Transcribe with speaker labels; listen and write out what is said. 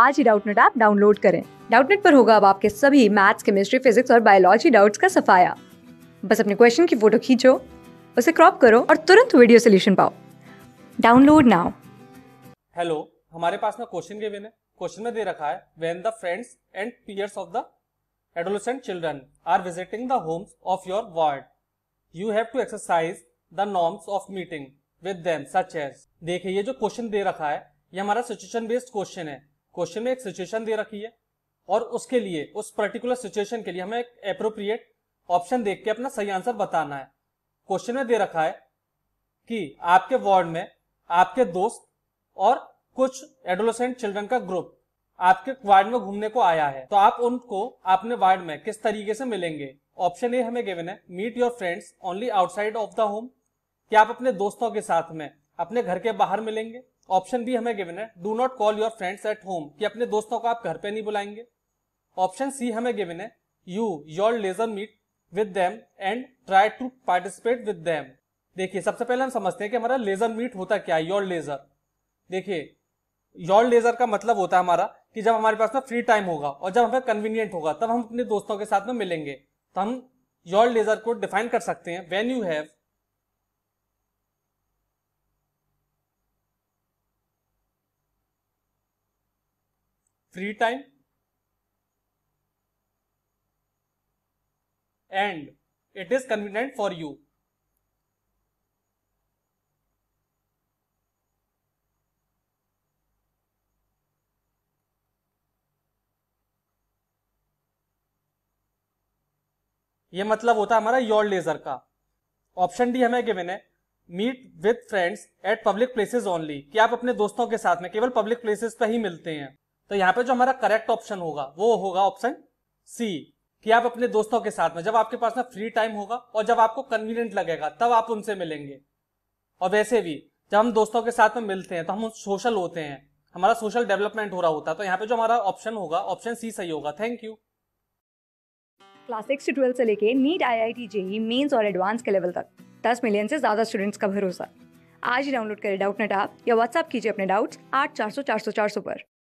Speaker 1: आज ही Doubtnut app download करें डाउटनेट पर होगा अब आपके सभी मैथ्स केमिस्ट्री फिजिक्स और बायोलॉजी डाउट्स का सफाया बस अपने क्वेश्चन की फोटो खींचो उसे क्रॉप करो और तुरंत वीडियो सोल्यूशन पाओ डाउनलोड नाउ
Speaker 2: हेलो हमारे पास में क्वेश्चन गिवन है क्वेश्चन में दे रखा है when the friends and peers of the adolescent children are visiting the homes of your ward you have to exercise the norms of meeting with them such as देखिए ये जो question दे रखा है ये हमारा सिचुएशन बेस्ड क्वेश्चन है question में एक सिचुएशन दे रखी है और उसके लिए उस पर्टिकुलर सिचुएशन के लिए हमें एक अप्रोप्रिएट ऑप्शन देख के अपना सही आंसर बताना है क्वेश्चन में दे रखा है कि आपके वार्ड में आपके दोस्त और कुछ एडोलोसेंट चिल्ड्रन का ग्रुप आपके वार्ड में घूमने को आया है तो आप उनको अपने वार्ड में किस तरीके से मिलेंगे ऑप्शन ए हमें गिवन है meet your friends only outside of the home क्या आप अपने दोस्तों के साथ में अपने घर के बाहर मिलेंगे ऑप्शन बी हमें गिवन है do not call your friends at home कि अपने दोस्तों को आप घर पे नहीं बुलाएंगे ऑप्शन सी हमें गिवन है you your leisure meet with them and try to participate with them देखिए सबसे पहले हम समझते हैं कि हमारा लेजर मीट होता क्या है योर लेजर देखिए योर लेजर का मतलब होता है हमारा कि जब हमारे पास में फ्री टाइम होगा और जब हमें कन्वीनियंट होगा तब हम अपने दोस्तों के साथ में मिलेंगे तो हम योर लेजर को डिफाइन कर सकते हैं when you have three time and it is convenient for you. ये मतलब होता है हमारा योर लेजर का ऑप्शन डी हमें गिवन है meet with friends at public places only कि आप अपने दोस्तों के साथ में केवल पब्लिक प्लेसेस पर ही मिलते हैं तो यहाँ पे जो हमारा करेक्ट ऑप्शन होगा वो होगा ऑप्शन सी कि आप अपने दोस्तों के साथ में जब आपके पास ना फ्री टाइम होगा और जब आपको कन्वीनियंट लगेगा तब आप उनसे मिलेंगे और वैसे भी जब हम दोस्तों के साथ में मिलते हैं तो हम सोशल होते हैं हमारा सोशल डेवलपमेंट हो रहा होता है तो यहाँ पे जो हमारा ऑप्शन होगा ऑप्शन सी सही होगा थैंक यू
Speaker 1: क्लास सिक्स से ट्वेल्थ से लेके NEET I I T JEE mains और एडवांस के लेवल तक दस मिलियन से ज़्यादा स्टूडेंट्स का भरोसा आज ही डाउनलोड करें डाउट नेट आप या व्हाट्सअप कीजिए अपने डाउट्स आठ चार सौ चार सौ चार सौ पर